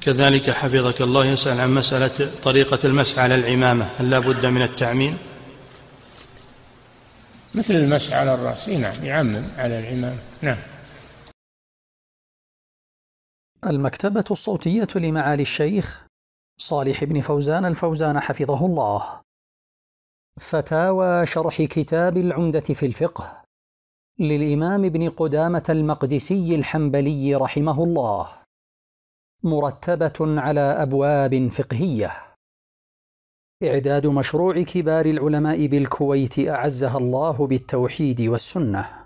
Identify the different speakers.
Speaker 1: كذلك حفظك الله يسأل عن مسألة طريقة المسح على العمامة هل لا بد من التعميم
Speaker 2: مثل المسح على الرأس نعم يعمم
Speaker 3: على العمامة نعم المكتبة الصوتية لمعالي الشيخ صالح بن فوزان الفوزان حفظه الله فتاوى شرح كتاب العمدة في الفقه للإمام ابن قدامة المقدسي الحنبلي رحمه الله مرتبة على أبواب فقهية إعداد مشروع كبار العلماء بالكويت أعزها الله بالتوحيد والسنة